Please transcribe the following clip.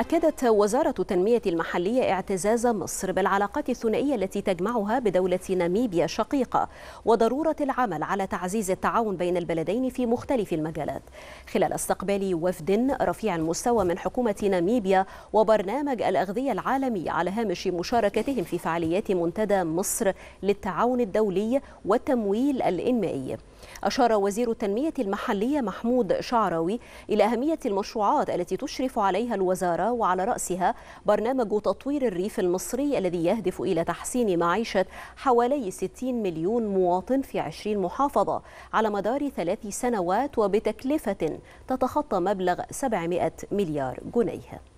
أكدت وزارة التنمية المحلية اعتزاز مصر بالعلاقات الثنائية التي تجمعها بدولة ناميبيا شقيقة وضرورة العمل على تعزيز التعاون بين البلدين في مختلف المجالات خلال استقبال وفد رفيع المستوى من حكومة ناميبيا وبرنامج الأغذية العالمي على هامش مشاركتهم في فعاليات منتدى مصر للتعاون الدولي والتمويل الإنمائي أشار وزير التنمية المحلية محمود شعراوي إلى أهمية المشروعات التي تشرف عليها الوزارة وعلى رأسها برنامج تطوير الريف المصري الذي يهدف إلى تحسين معيشة حوالي 60 مليون مواطن في 20 محافظة على مدار ثلاث سنوات وبتكلفة تتخطى مبلغ 700 مليار جنيه